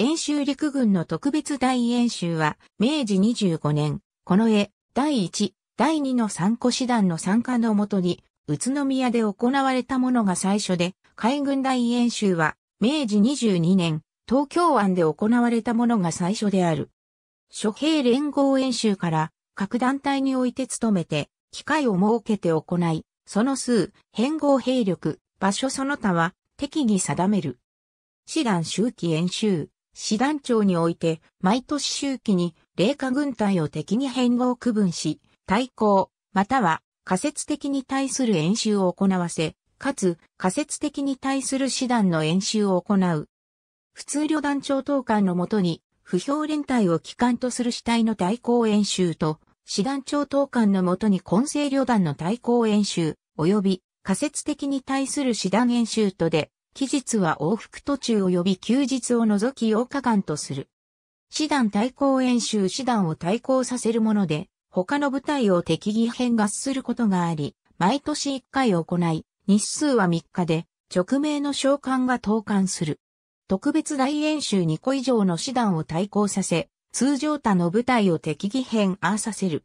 演習陸軍の特別大演習は、明治25年、この絵、第1、第2の参考師団の参加のもとに、宇都宮で行われたものが最初で、海軍大演習は、明治22年、東京湾で行われたものが最初である。諸兵連合演習から、各団体において務めて、機会を設けて行い、その数、変合兵力、場所その他は、適宜定める。師団周期演習。師団長において、毎年周期に、霊下軍隊を敵に変合区分し、対抗、または仮説的に対する演習を行わせ、かつ仮説的に対する師団の演習を行う。普通旅団長等官のもとに、不評連隊を機関とする主体の対抗演習と、師団長等官のもとに混成旅団の対抗演習、及び仮説的に対する師団演習とで、期日は往復途中及び休日を除き8日間とする。師団対抗演習師団を対抗させるもので、他の部隊を敵義編合することがあり、毎年1回行い、日数は3日で、直命の召喚が投函する。特別大演習2個以上の師団を対抗させ、通常他の部隊を敵義編合させる。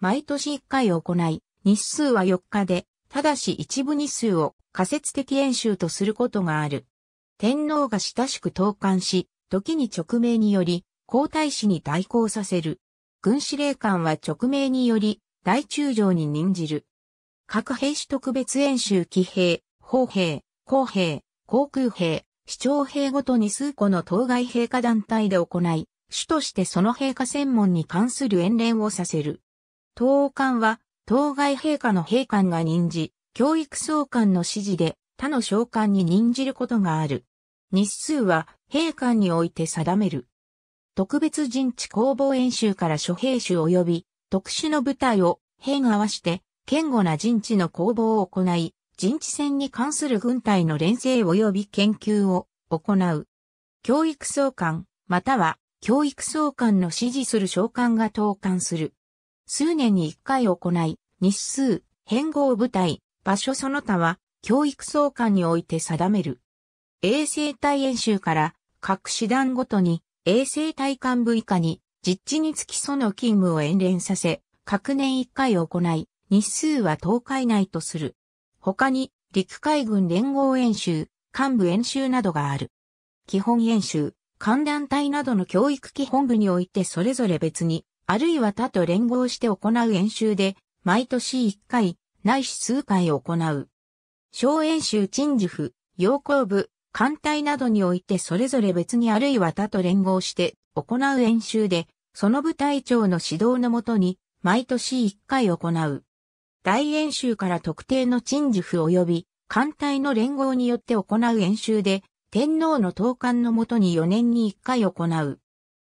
毎年1回行い、日数は4日で、ただし一部日数を仮説的演習とすることがある。天皇が親しく投函し、時に直命により、皇太子に代行させる。軍司令官は直命により、大中将に任じる。各兵士特別演習騎兵、砲兵、工兵、航空兵、市長兵ごとに数個の当該陛下団体で行い、主としてその陛下専門に関する演練をさせる。投函は当該陛下の陛下が任じ、教育総監の指示で他の召喚に任じることがある。日数は陛下において定める。特別陣地攻防演習から諸兵種及び特殊の部隊を兵合わして堅固な陣地の攻防を行い、陣地戦に関する軍隊の連成及び研究を行う。教育総監、または教育総監の指示する召喚が投函する。数年に1回行い、日数、変合部隊、場所その他は、教育総監において定める。衛生隊演習から、各師団ごとに、衛生隊幹部以下に、実地につきその勤務を演練させ、各年1回行い、日数は10日以内とする。他に、陸海軍連合演習、幹部演習などがある。基本演習、観覧隊などの教育基本部においてそれぞれ別に、あるいは他と連合して行う演習で、毎年1回、ないし数回行う。小演習陳事府、陽光部、艦隊などにおいてそれぞれ別にあるいは他と連合して行う演習で、その部隊長の指導のもとに、毎年1回行う。大演習から特定の陳事府及び、艦隊の連合によって行う演習で、天皇の統監のもとに4年に1回行う。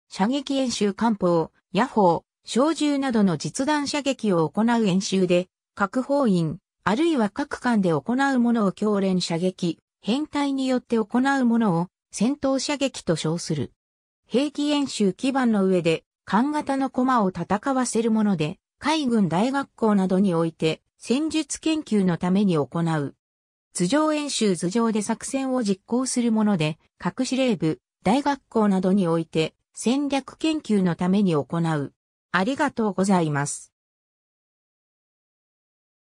射撃演習艦砲、野砲、小銃などの実弾射撃を行う演習で、各砲員、あるいは各艦で行うものを強連射撃、編隊によって行うものを戦闘射撃と称する。兵器演習基盤の上で、艦型の駒を戦わせるもので、海軍大学校などにおいて戦術研究のために行う。図上演習図上で作戦を実行するもので、各司令部、大学校などにおいて戦略研究のために行う。ありがとうございます。